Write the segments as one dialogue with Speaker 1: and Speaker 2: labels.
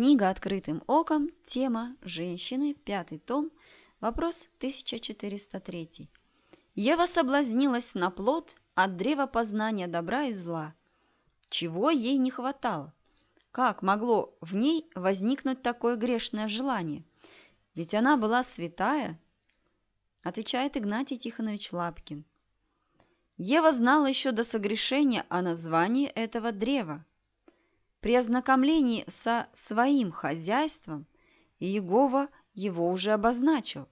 Speaker 1: Книга «Открытым оком», тема «Женщины», пятый том, вопрос 1403. Ева соблазнилась на плод от древа познания добра и зла. Чего ей не хватало? Как могло в ней возникнуть такое грешное желание? Ведь она была святая, отвечает Игнатий Тихонович Лапкин. Ева знала еще до согрешения о названии этого древа. При ознакомлении со своим хозяйством Иегова его уже обозначил,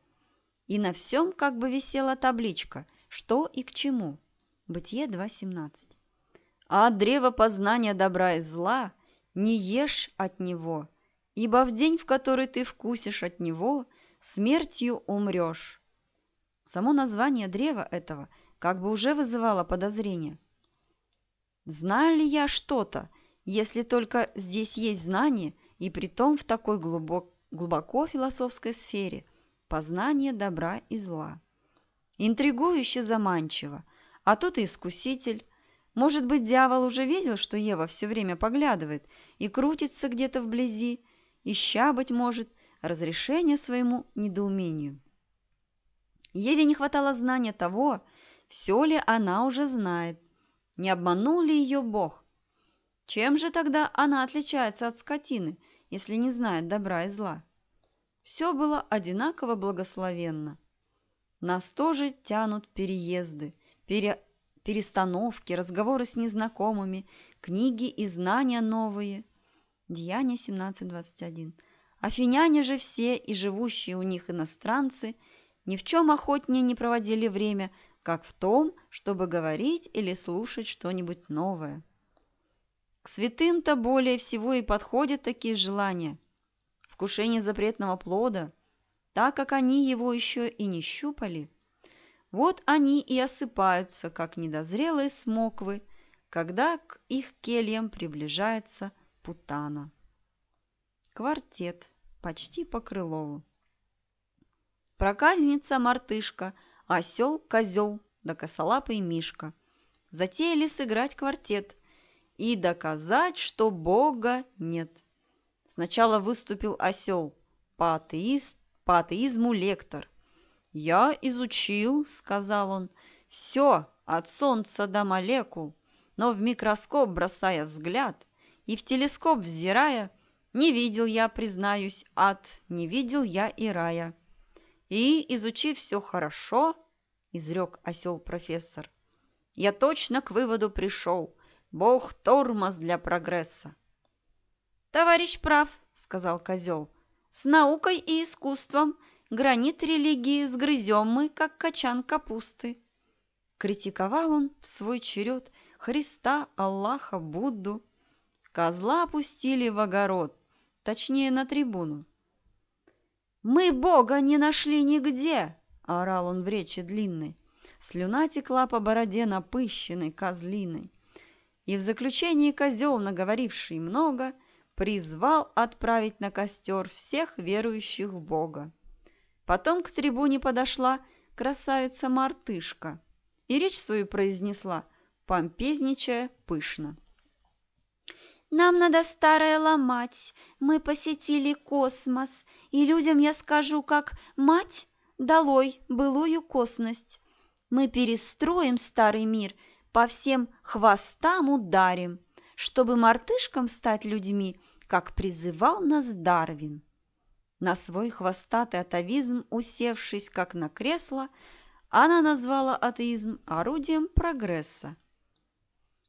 Speaker 1: и на всем как бы висела табличка «Что и к чему» Бытие 2.17. «А от древа познания добра и зла не ешь от него, ибо в день, в который ты вкусишь от него, смертью умрешь». Само название древа этого как бы уже вызывало подозрение. «Знаю ли я что-то?» если только здесь есть знание, и притом в такой глубок, глубоко философской сфере – познание добра и зла. Интригующе заманчиво, а тут и искуситель. Может быть, дьявол уже видел, что Ева все время поглядывает и крутится где-то вблизи, ища, быть может, разрешение своему недоумению. Еве не хватало знания того, все ли она уже знает, не обманул ли ее Бог, чем же тогда она отличается от скотины, если не знает добра и зла? Все было одинаково благословенно. Нас тоже тянут переезды, пере... перестановки, разговоры с незнакомыми, книги и знания новые. Деяние 17.21. Афиняне же все и живущие у них иностранцы ни в чем охотнее не проводили время, как в том, чтобы говорить или слушать что-нибудь новое. К святым-то более всего и подходят такие желания. Вкушение запретного плода, так как они его еще и не щупали. Вот они и осыпаются, как недозрелые смоквы, когда к их кельям приближается путана. Квартет почти по Крылову. Проказница-мартышка, осел-козел да косолапый мишка. Затеяли сыграть квартет – и доказать, что Бога нет. Сначала выступил осел, по, атеист, по атеизму лектор. «Я изучил», — сказал он, — «все от Солнца до молекул, но в микроскоп бросая взгляд и в телескоп взирая, не видел я, признаюсь, ад, не видел я и рая». И, изучив все хорошо, — изрек осел-профессор, — «я точно к выводу пришел — Бог тормоз для прогресса. Товарищ прав, сказал козел. С наукой и искусством гранит религии сгрызем мы, как качан капусты. Критиковал он в свой черед Христа, Аллаха, Будду. Козла опустили в огород, точнее на трибуну. «Мы Бога не нашли нигде!» – орал он в речи длинной. Слюна текла по бороде напыщенной козлиной. И в заключении козел, наговоривший много, призвал отправить на костер всех верующих в Бога. Потом к трибуне подошла красавица Мартышка и речь свою произнесла, помпезничая пышно. «Нам надо старое ломать, мы посетили космос, и людям я скажу, как мать, долой былую косность. Мы перестроим старый мир – по всем хвостам ударим, чтобы мартышкам стать людьми, как призывал нас Дарвин. На свой хвостатый атовизм, усевшись как на кресло, она назвала атеизм орудием прогресса.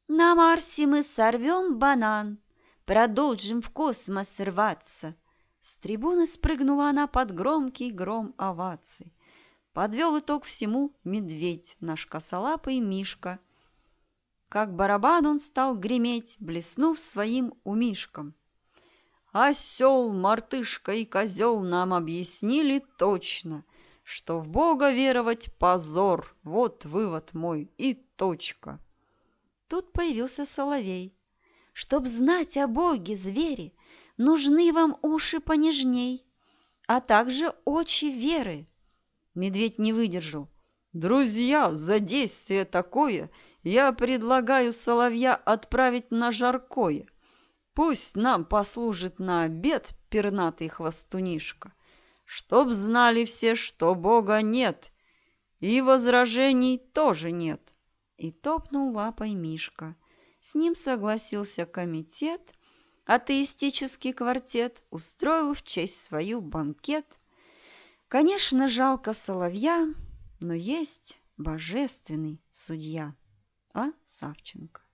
Speaker 1: «На Марсе мы сорвем банан, продолжим в космос рваться!» С трибуны спрыгнула она под громкий гром оваций. Подвел итог всему медведь, наш косолапый Мишка – как барабан он стал греметь, блеснув своим умишком. Осел, мартышка и козел нам объяснили точно, что в Бога веровать позор, вот вывод мой и точка. Тут появился соловей. Чтоб знать о Боге, звери, нужны вам уши понежней, а также очи веры. Медведь не выдержал – «Друзья, за действие такое я предлагаю соловья отправить на жаркое. Пусть нам послужит на обед пернатый хвостунишка, чтоб знали все, что Бога нет, и возражений тоже нет». И топнул лапой Мишка. С ним согласился комитет, атеистический квартет устроил в честь свою банкет. Конечно, жалко соловья, но есть божественный судья А. Савченко.